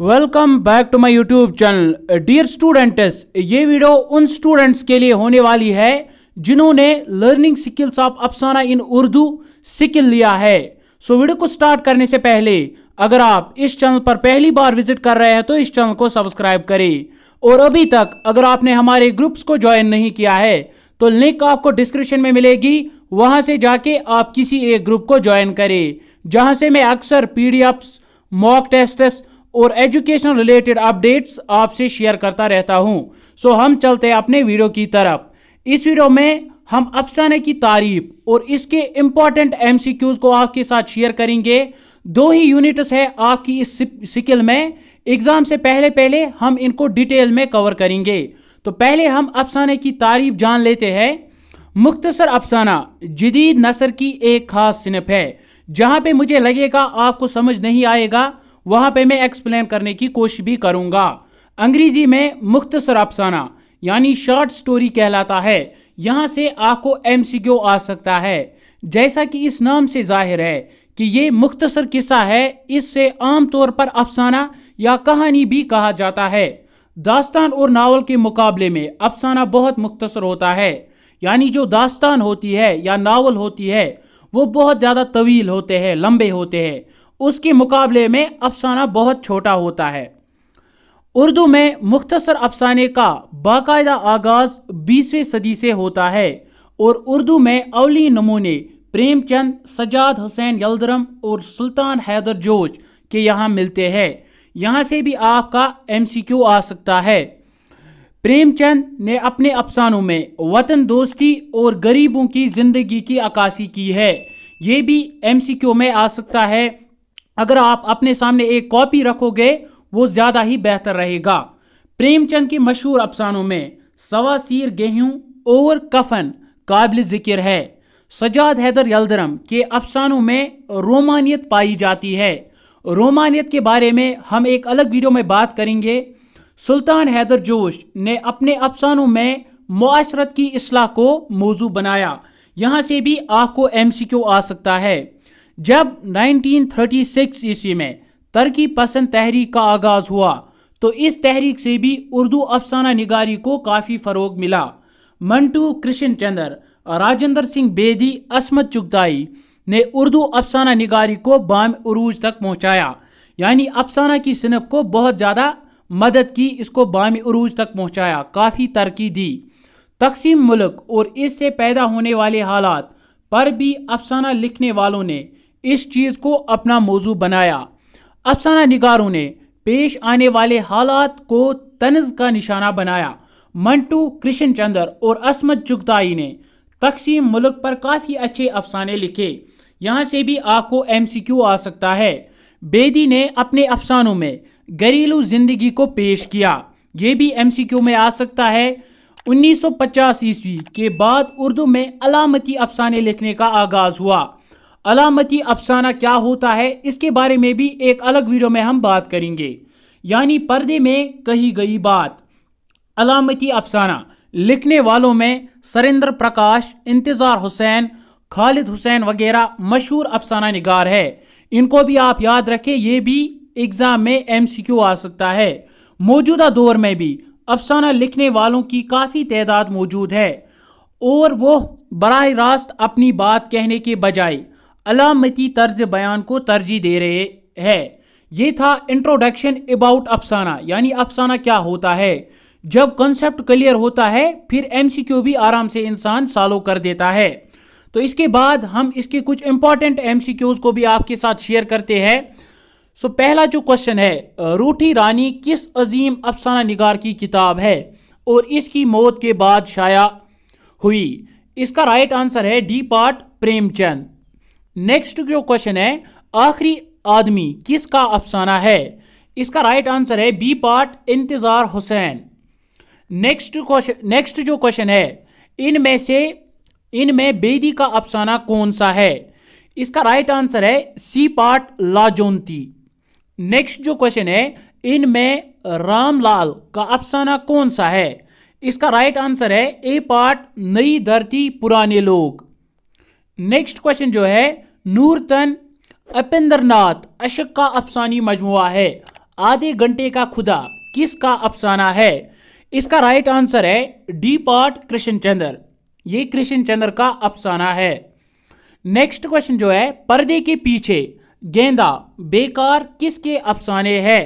welcome back to my YouTube channel dear students ये video उन students के लिए होने वाली है जिन्होंने लर्निंग स्किल्स ऑफ अफसाना इन उर्दू स्किल लिया है सो so, वीडियो को स्टार्ट करने से पहले अगर आप इस चैनल पर पहली बार विजिट कर रहे हैं तो इस चैनल को सब्सक्राइब करें और अभी तक अगर आपने हमारे ग्रुप्स को ज्वाइन नहीं किया है तो लिंक आपको डिस्क्रिप्शन में मिलेगी वहां से जाके आप किसी एक ग्रुप को ज्वाइन करें जहां से मैं अक्सर पीडीएफ्स मॉक टेस्ट और एजुकेशन रिलेटेड अपडेट्स आपसे शेयर करता रहता हूँ सो हम चलते हैं अपने वीडियो की तरफ इस वीडियो में हम अफसाने की तारीफ और इसके इम्पॉर्टेंट एम को आपके साथ शेयर करेंगे दो ही यूनिट्स है आपकी इस स्किल में एग्जाम से पहले पहले हम इनको डिटेल में कवर करेंगे तो पहले हम अफसाने की तारीफ जान लेते हैं मुख्तसर अफसाना जदीद नसर की एक खास सिनप है जहाँ पे मुझे लगेगा आपको समझ नहीं आएगा वहाँ पे मैं एक्सप्लेन करने की कोशिश भी करूँगा अंग्रेजी में मुख्तसर अफसाना यानी शॉर्ट स्टोरी कहलाता है यहाँ से आपको एम सी आ सकता है जैसा कि इस नाम से जाहिर है कि ये मुख्तसर किस्सा है इससे आमतौर पर अफसाना या कहानी भी कहा जाता है दास्तान और नावल के मुकाबले में अफसाना बहुत मुख्तसर होता है यानी जो दास्तान होती है या नावल होती है वो बहुत ज़्यादा तवील होते हैं लंबे होते हैं उसके मुकाबले में अफसाना बहुत छोटा होता है उर्दू में मुख्तसर अफसाने का बाकायदा आगाज़ बीसवीं सदी से होता है और उर्दू में अवली नमूने प्रेमचंद सजाद हुसैन यलदरम और सुल्तान हैदर जोश के यहाँ मिलते हैं यहाँ से भी आपका एम सी क्यू आ सकता है प्रेमचंद ने अपने अफसानों में वतन दोस्ती और गरीबों की ज़िंदगी की अक्सी की है ये भी एम सी क्यू में आ सकता है अगर आप अपने सामने एक कॉपी रखोगे वो ज़्यादा ही बेहतर रहेगा प्रेमचंद के मशहूर अफसानों में सवासीर गेहूं और कफन काबिल जिक्र है सजाद हैदर यलदरम के अफसानों में रोमानियत पाई जाती है रोमानियत के बारे में हम एक अलग वीडियो में बात करेंगे सुल्तान हैदर जोश ने अपने अफसानों में माशरत की असलाह को मौजू बनाया यहाँ से भी आपको एम सी क्यू आ सकता है जब 1936 ईस्वी में तरकी पसंद तहरीक का आगाज़ हुआ तो इस तहरीक से भी उर्दू अफसाना निगारी को काफ़ी फ़रोग मिला मंटू कृष्ण चंद्र राजेंद्र सिंह बेदी असमत चुगदाई ने उर्दू अफसाना निगारी को बाम अरूज तक पहुंचाया यानी अफसाना की सिनप को बहुत ज़्यादा मदद की इसको बाम अरूज तक पहुंचाया काफ़ी तरक्की दी तकसीम मुल्क और इससे पैदा होने वाले हालात पर भी अफसाना लिखने वालों ने इस चीज़ को अपना मौजू बनाया अफसाना निगारों ने पेश आने वाले हालात को तनज़ का निशाना बनाया मंटू कृष्ण चंद्र और असमत जुगताई ने तकसीम मुल्क पर काफ़ी अच्छे अफसाने लिखे यहाँ से भी आपको एम सी क्यू आ सकता है बेदी ने अपने अफसानों में घरेलू ज़िंदगी को पेश किया ये भी एम सी क्यू में आ सकता है 1950 ईस्वी के बाद उर्दू में अलामती अफसाने लिखने का आगाज़ हुआ अलामती अफसाना क्या होता है इसके बारे में भी एक अलग वीडियो में हम बात करेंगे यानी पर्दे में कही गई बात अलामती अफसाना लिखने वालों में सरेंद्र प्रकाश इंतज़ार हुसैन खालिद हुसैन वगैरह मशहूर अफसाना निगार है इनको भी आप याद रखें ये भी एग्ज़ाम में एमसीक्यू आ सकता है मौजूदा दौर में भी अफसाना लिखने वालों की काफ़ी तादाद मौजूद है और वो बरह रास्त अपनी बात कहने के बजाय अलामती तर्ज बयान को तरजीह दे रहे है ये था इंट्रोडक्शन अबाउट अफसाना यानी अफसाना क्या होता है जब कंसेप्ट क्लियर होता है फिर एमसीक्यू भी आराम से इंसान सॉल्व कर देता है तो इसके बाद हम इसके कुछ इंपॉर्टेंट एमसीक्यूज को भी आपके साथ शेयर करते हैं सो पहला जो क्वेश्चन है रूठी रानी किस अजीम अफसाना निगार की किताब है और इसकी मौत के बाद शाया हुई इसका राइट आंसर है डी पार्ट प्रेमचंद नेक्स्ट जो क्वेश्चन है आखिरी आदमी किसका अफसाना है इसका राइट right आंसर है B part Intizar Husain next question next जो क्वेश्चन है इनमें से इनमें बेदी का अफसाना कौन सा है इसका राइट right आंसर है सी पार्ट लाजोंती नेक्स्ट जो क्वेश्चन है इनमें रामलाल का अफसाना कौन सा है इसका राइट right आंसर है ए पार्ट नई धरती पुराने लोग नेक्स्ट क्वेश्चन जो है नूरतन अपेंद्र नाथ अशक का अफसानी मजमुआ है आधे घंटे का खुदा किसका अफसाना है इसका राइट आंसर है डी पार्ट कृष्ण चंद्र ये कृष्ण चंद्र का अफसाना है नेक्स्ट क्वेश्चन जो है पर्दे के पीछे गेंदा बेकार किसके अफसाने है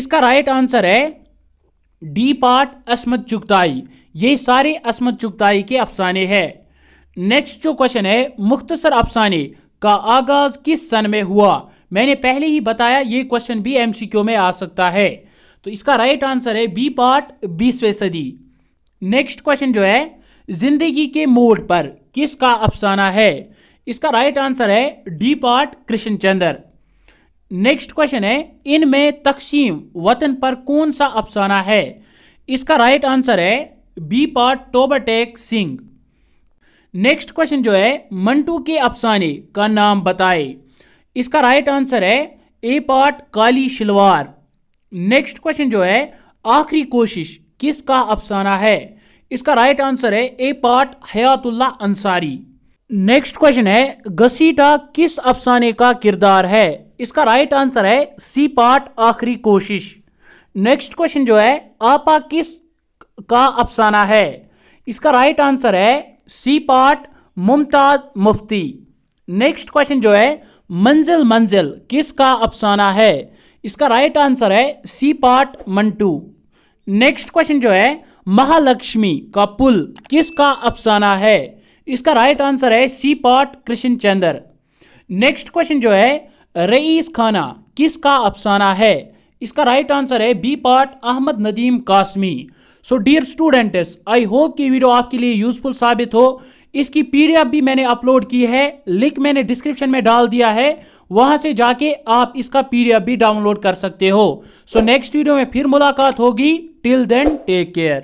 इसका राइट आंसर है डी पार्ट असमत चुगताई ये सारे असमत चुगताई के अफसाने हैं नेक्स्ट जो क्वेश्चन है मुख्तसर अफसाने का आगाज किस सन में हुआ मैंने पहले ही बताया ये क्वेश्चन भी एमसीक्यू में आ सकता है तो इसका राइट आंसर है बी पार्ट बीसवें सदी नेक्स्ट क्वेश्चन जो है जिंदगी के मोड पर किसका अफसाना है इसका राइट आंसर है D part Krishan Chander next question है इनमें तकसीम वतन पर कौन सा अफसाना है इसका राइट आंसर है B part Toba Tek Singh next question जो है मंटू के अफसाने का नाम बताए इसका राइट आंसर है A part Kali Shalwar next question जो है आखिरी कोशिश किसका अफसाना है इसका राइट आंसर है A part Hayatullah Ansari next question है गसीटा किस अफसाने का किरदार है इसका राइट आंसर है सी पार्ट आखिरी कोशिश नेक्स्ट क्वेश्चन जो है आपा किस का अफसाना है इसका राइट आंसर है C part Mumtaz Mufti next question जो है मंजिल मंजिल किसका अफसाना है इसका राइट आंसर है C part Manto next question जो है महालक्ष्मी का पुल किसका अफसाना है इसका राइट आंसर है C part Krishan Chander next question जो है रईस खाना किसका अफसाना है इसका राइट आंसर है B part Ahmad Nadeem Qasmi so dear students I hope कि वीडियो आपके लिए यूजफुल साबित हो इसकी पीडीएफ भी मैंने अपलोड की है लिंक मैंने डिस्क्रिप्शन में डाल दिया है वहां से जाके आप इसका पीडीएफ भी डाउनलोड कर सकते हो सो नेक्स्ट वीडियो में फिर मुलाकात होगी टिल देन टेक केयर